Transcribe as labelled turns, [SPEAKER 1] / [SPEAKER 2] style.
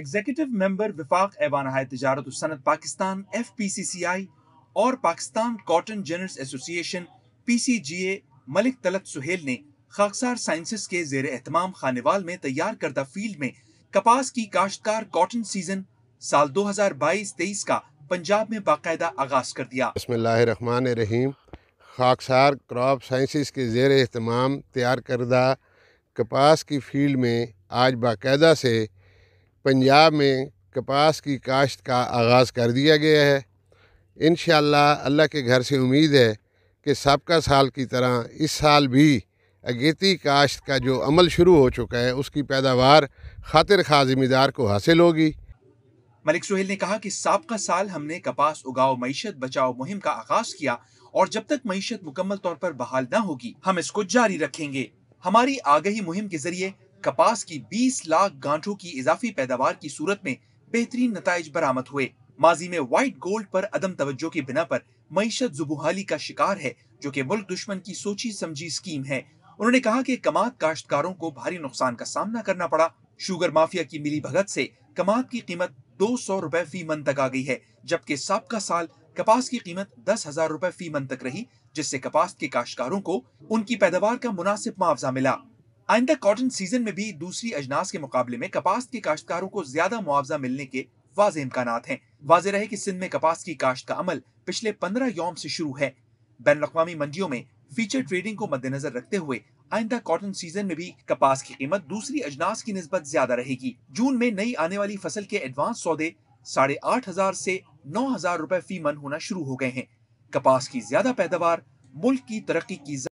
[SPEAKER 1] executive member Wifaq Aiwan Tijarat Sanat Pakistan F P C C I और Pakistan cotton general association P C G A Malik Talat Suhail ने खाकसार sciences के जेर एहतमाम खानेवाल में तैयार करदा फील्ड में कपास की काश्तकार कॉटन सीजन साल 2022-23 का पंजाब
[SPEAKER 2] में बाकायदा आगाज कर दिया इसमें लाहमान रहीम खाकसार क्रॉप साइंसिस के जेर एहतमाम तैयार करदा कपास की फील्ड में आज बाकायदा से पंजाब में कपास की काश्त का आगाज़ कर दिया गया है इन अल्लाह के घर से उम्मीद है कि सबका साल की तरह इस साल भी अगेती काश्त का जो अमल शुरू हो चुका है उसकी पैदावार खातिर खा ज़िम्मेदार को हासिल होगी
[SPEAKER 1] मलिक सुहेल ने कहा कि सबका साल हमने कपास उगाओ मीशत बचाओ मुहिम का आगाज किया और जब तक मीशत मुकम्मल तौर पर बहाल न होगी हम इसको जारी रखेंगे हमारी आगही मुहिम के जरिए कपास की 20 लाख गांठों की इजाफी पैदावार की सूरत में बेहतरीन नतज बरामद हुए माजी में व्हाइट गोल्ड पर अदम तवज्जो की बिना पर मीशत जुबुहाली का शिकार है जो कि मुल्क दुश्मन की सोची समझी स्कीम है उन्होंने कहा कि कमात काश्तकारों को भारी नुकसान का सामना करना पड़ा शुगर माफिया की मिली भगत से कमात की कीमत दो सौ रुपए फी मन तक आ गई है जबकि सबका साल कपास की कीमत दस हजार रुपए फी मन तक रही जिससे कपास के काश्तकारों को उनकी पैदावार का मुनासिब मुआवजा मिला आइंदा कॉटन सीजन में भी दूसरी अजनास के मुकाबले में कपास के काश्तकारों को ज्यादा मुआवजा मिलने के वाजे इम्कान हैं वाजे रहे कि सिंध में कपास की काश्त का अमल पिछले पंद्रह यौम ऐसी शुरू है बैन अवी मंडियों में फीचर ट्रेडिंग को मद्देनजर रखते हुए आइंदा कॉटन सीजन में भी कपास की कीमत दूसरी अजनास की नस्बत ज्यादा रहेगी जून में नई आने वाली फसल के एडवांस सौदे साढ़े आठ हजार ऐसी नौ हजार रूपए फी मन होना शुरू हो गए हैं कपास की ज्यादा पैदावार मुल्क की तरक्की की